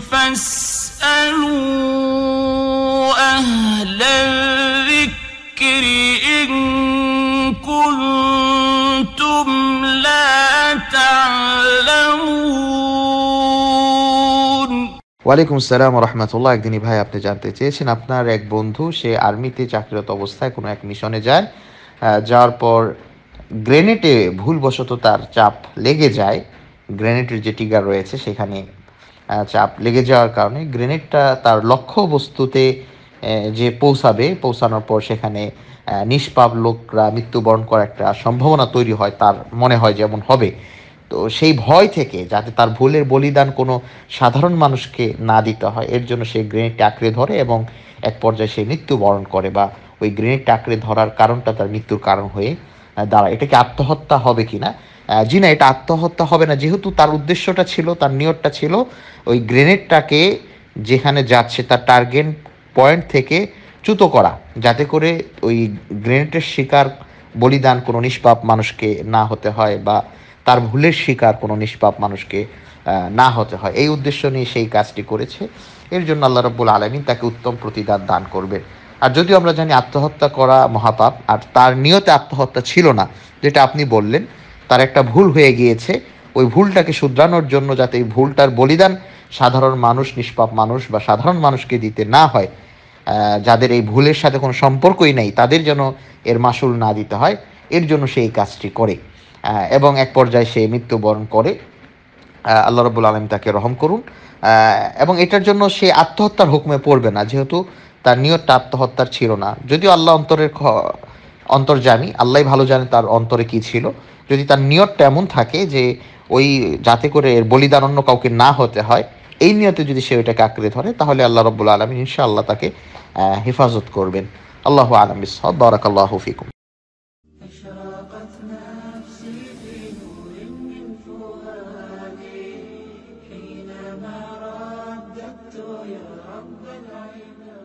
ওয়ালাইকুম সালাম রহমতুল্লাহ একদিনই ভাই আপনি জানতে চেয়েছেন আপনার এক বন্ধু সে আর্মিতে চাকরিরত অবস্থায় কোনো এক মিশনে যায় যাওয়ার পর গ্রেনেটে ভুলবশত তার চাপ লেগে যায় গ্রেনেটের যে টিগার রয়েছে সেখানে চাপ লেগে যাওয়ার কারণে গ্রেনেডটা তার লক্ষ্য বস্তুতে যে পৌঁছাবে পৌঁছানোর পর সেখানে নিষ্পাপ লোকরা মৃত্যুবরণ করার একটা সম্ভাবনা তৈরি হয় তার মনে হয় যেমন হবে তো সেই ভয় থেকে যাতে তার ভুলের বলিদান কোনো সাধারণ মানুষকে না দিতে হয় এর জন্য সে গ্রেনেডটা আঁকড়ে ধরে এবং এক পর্যায়ে সে মৃত্যুবরণ করে বা ওই গ্রেনেডটা আঁকড়ে ধরার কারণটা তার মৃত্যুর কারণ হয়ে দ্বারা এটাকে আত্মহত্যা হবে কি না জি না এটা আত্মহত্যা হবে না যেহেতু তার উদ্দেশ্যটা ছিল তার নিয়তটা ছিল ওই গ্রেনেডটাকে যেখানে যাচ্ছে তার টার্গেট পয়েন্ট থেকে চ্যুত করা যাতে করে ওই গ্রেনেডের শিকার বলিদান কোনো নিষ্পাপ মানুষকে না হতে হয় বা তার ভুলের শিকার কোনো নিষ্পাপ মানুষকে না হতে হয় এই উদ্দেশ্য নিয়ে সেই কাজটি করেছে এর জন্য আল্লাহ রব্বুল আলমিন তাকে উত্তম প্রতিদান দান করবেন আর যদিও আমরা জানি আত্মহত্যা করা মহাপাপ আর তার নিয়তে আত্মহত্যা ছিল না যেটা আপনি বললেন তার একটা ভুল হয়ে গিয়েছে ওই ভুলটাকে শুধরানোর জন্য যাতে এই ভুলটার বলিদান সাধারণ মানুষ নিষ্পাপ মানুষ বা সাধারণ মানুষকে দিতে না হয় যাদের এই ভুলের সাথে কোনো সম্পর্কই নেই তাদের যেন এর মাসুল না দিতে হয় এর জন্য সে এই কাজটি করে এবং এক পর্যায়ে সে মৃত্যুবরণ করে আল্লাহ রবুল আলম তাকে রহম করুন এবং এটার জন্য সে আত্মহত্যার হুকুমে পড়বে না যেহেতু তার নিয়তটা আত্মহত্যার ছিল না যদিও আল্লাহ অন্তরের অন্তর্জামী আল্লাহ ভালো জানে তার অন্তরে কি ছিল যদি তার নিয়তটা এমন থাকে যে ওই যাতে করে এর বলিদান অন্য কাউকে না হতে হয় এই নিয়তে যদি সে ওইটাকে আঁকড়ে ধরে তাহলে আল্লাহ রব্বুল আলমী আল্লাহ তাকে হেফাজত করবেন আল্লাহ আলম ইসহ আল্লাহ ফিকুম يا رب